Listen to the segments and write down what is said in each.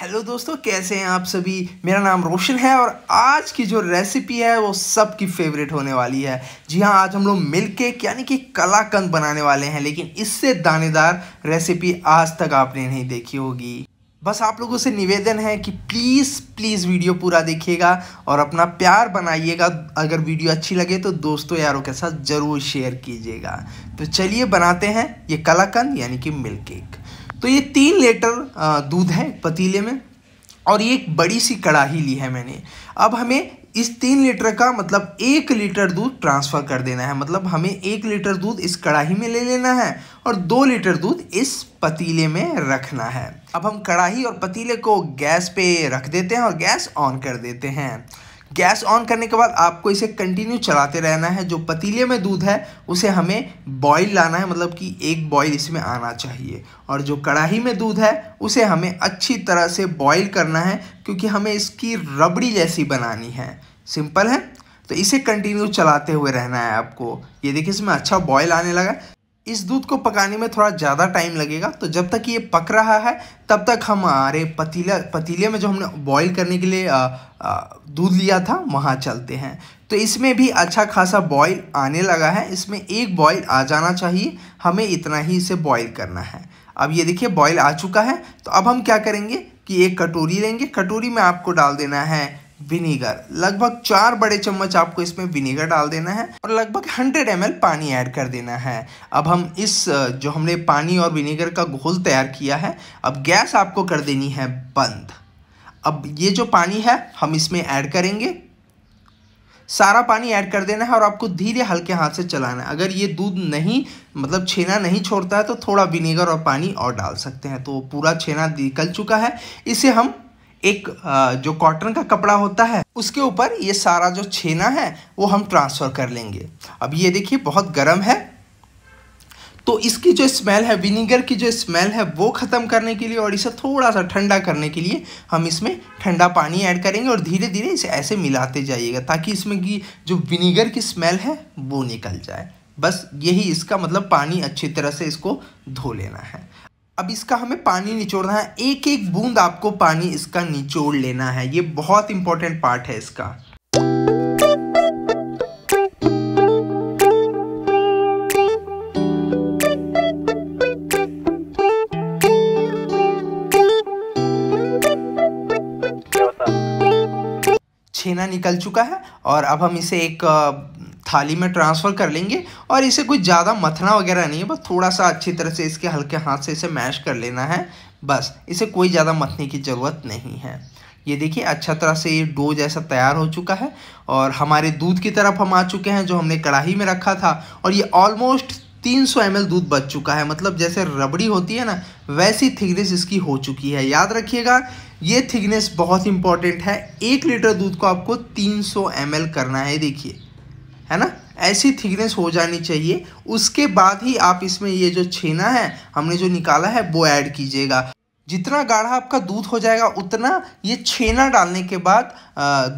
hello दोस्तों कैसे हैं आप सभी मेरा नाम रोशन है और आज की जो रेसिपी है वो सबकी फेवरेट होने वाली है जी हाँ आज हम लोग मिल केक यानी कि कलाकंद बनाने वाले हैं लेकिन इससे दानेदार रेसिपी आज तक आपने नहीं देखी होगी बस आप लोगों से निवेदन है कि प्लीज़ प्लीज़ वीडियो पूरा देखिएगा और अपना प्यार बनाइएगा अगर वीडियो अच्छी लगे तो दोस्तों यारों के साथ ज़रूर शेयर कीजिएगा तो चलिए बनाते हैं ये कलाकंद यानी कि मिल्क केक तो ये तीन लीटर दूध है पतीले में और ये एक बड़ी सी कड़ाही ली है मैंने अब हमें इस तीन लीटर का मतलब एक लीटर दूध ट्रांसफ़र कर देना है मतलब हमें एक लीटर दूध इस कड़ाही में ले लेना है और दो लीटर दूध इस पतीले में रखना है अब हम कड़ाही और पतीले को गैस पे रख देते हैं और गैस ऑन कर देते हैं गैस ऑन करने के बाद आपको इसे कंटिन्यू चलाते रहना है जो पतीले में दूध है उसे हमें बॉईल लाना है मतलब कि एक बॉईल इसमें आना चाहिए और जो कढ़ाई में दूध है उसे हमें अच्छी तरह से बॉईल करना है क्योंकि हमें इसकी रबड़ी जैसी बनानी है सिंपल है तो इसे कंटिन्यू चलाते हुए रहना है आपको ये देखिए इसमें अच्छा बॉयल आने लगा इस दूध को पकाने में थोड़ा ज़्यादा टाइम लगेगा तो जब तक ये पक रहा है तब तक हमारे पतीला पतीले में जो हमने बॉईल करने के लिए दूध लिया था वहाँ चलते हैं तो इसमें भी अच्छा खासा बॉईल आने लगा है इसमें एक बॉईल आ जाना चाहिए हमें इतना ही इसे बॉईल करना है अब ये देखिए बॉयल आ चुका है तो अब हम क्या करेंगे कि एक कटोरी लेंगे कटोरी में आपको डाल देना है विनेगर लगभग चार बड़े चम्मच आपको इसमें विनेगर डाल देना है और लगभग 100 एम पानी ऐड कर देना है अब हम इस जो हमने पानी और विनेगर का घोल तैयार किया है अब गैस आपको कर देनी है बंद अब ये जो पानी है हम इसमें ऐड करेंगे सारा पानी ऐड कर देना है और आपको धीरे हल्के हाथ से चलाना है अगर ये दूध नहीं मतलब छेना नहीं छोड़ता है तो थोड़ा विनेगर और पानी और डाल सकते हैं तो पूरा छेना निकल चुका है इसे हम एक जो कॉटन का कपड़ा होता है उसके ऊपर ये सारा जो छेना है वो हम ट्रांसफ़र कर लेंगे अब ये देखिए बहुत गर्म है तो इसकी जो स्मेल है विनीगर की जो स्मेल है वो ख़त्म करने के लिए और इसे थोड़ा सा ठंडा करने के लिए हम इसमें ठंडा पानी ऐड करेंगे और धीरे धीरे इसे ऐसे मिलाते जाइएगा ताकि इसमें की जो विनीगर की स्मेल है वो निकल जाए बस यही इसका मतलब पानी अच्छी तरह से इसको धो लेना है अब इसका हमें पानी निचोड़ना है एक एक बूंद आपको पानी इसका निचोड़ लेना है ये बहुत इंपॉर्टेंट पार्ट है इसका छेना निकल चुका है और अब हम इसे एक थाली में ट्रांसफ़र कर लेंगे और इसे कुछ ज़्यादा मथना वगैरह नहीं है बस थोड़ा सा अच्छी तरह से इसके हल्के हाथ से इसे मैश कर लेना है बस इसे कोई ज़्यादा मथने की ज़रूरत नहीं है ये देखिए अच्छा तरह से ये डो जैसा तैयार हो चुका है और हमारे दूध की तरफ हम आ चुके हैं जो हमने कढ़ाही में रखा था और ये ऑलमोस्ट 300 सौ दूध बच चुका है मतलब जैसे रबड़ी होती है ना वैसी थिकनेस इसकी हो चुकी है याद रखिएगा ये थिकनेस बहुत इंपॉर्टेंट है एक लीटर दूध को आपको 300 सौ करना है देखिए है ना ऐसी थिकनेस हो जानी चाहिए उसके बाद ही आप इसमें ये जो छेना है हमने जो निकाला है वो ऐड कीजिएगा जितना गाढ़ा आपका दूध हो जाएगा उतना ये छेना डालने के बाद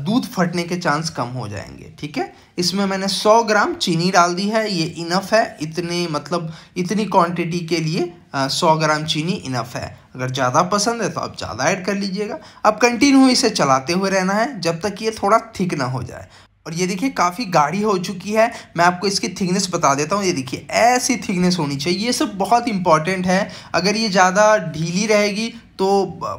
दूध फटने के चांस कम हो जाएंगे ठीक है इसमें मैंने 100 ग्राम चीनी डाल दी है ये इनफ है इतने मतलब इतनी क्वांटिटी के लिए आ, 100 ग्राम चीनी इनफ है अगर ज़्यादा पसंद है तो आप ज़्यादा ऐड कर लीजिएगा अब कंटिन्यू इसे चलाते हुए रहना है जब तक ये थोड़ा थिक ना हो जाए और ये देखिए काफ़ी गाढ़ी हो चुकी है मैं आपको इसकी थिकनेस बता देता हूँ ये देखिए ऐसी थिकनेस होनी चाहिए ये सब बहुत इंपॉर्टेंट है अगर ये ज़्यादा ढीली रहेगी तो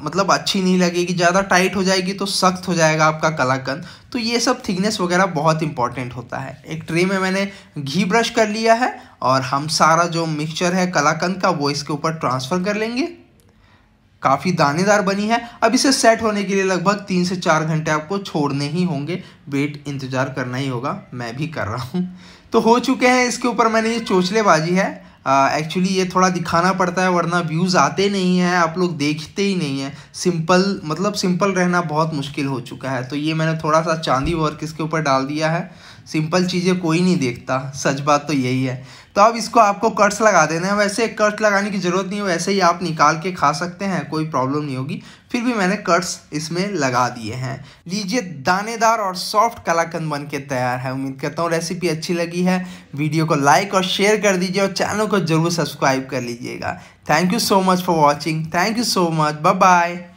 मतलब अच्छी नहीं लगेगी ज़्यादा टाइट हो जाएगी तो सख्त हो जाएगा आपका कलाकंद तो ये सब थिकनेस वगैरह बहुत इंपॉर्टेंट होता है एक ट्रे में मैंने घी ब्रश कर लिया है और हम सारा जो मिक्सचर है कलाकंद का वो इसके ऊपर ट्रांसफ़र कर लेंगे काफ़ी दानेदार बनी है अब इसे सेट होने के लिए लगभग तीन से चार घंटे आपको छोड़ने ही होंगे वेट इंतज़ार करना ही होगा मैं भी कर रहा हूँ तो हो चुके हैं इसके ऊपर मैंने ये चोचलेबाजी है एक्चुअली uh, ये थोड़ा दिखाना पड़ता है वरना व्यूज़ आते नहीं हैं आप लोग देखते ही नहीं हैं सिंपल मतलब सिंपल रहना बहुत मुश्किल हो चुका है तो ये मैंने थोड़ा सा चांदी वर्क इसके ऊपर डाल दिया है सिंपल चीज़ें कोई नहीं देखता सच बात तो यही है तो अब इसको आपको कर्ट्स लगा देना है वैसे कर्ट्स लगाने की ज़रूरत नहीं है वैसे ही आप निकाल के खा सकते हैं कोई प्रॉब्लम नहीं होगी फिर भी मैंने कर्ट्स इसमें लगा दिए हैं लीजिए दानेदार और सॉफ्ट कलाकंद बन के तैयार है उम्मीद करता हूँ रेसिपी अच्छी लगी है वीडियो को लाइक और शेयर कर दीजिए और चैनल को ज़रूर सब्सक्राइब कर लीजिएगा thank you so much for watching thank you so much bye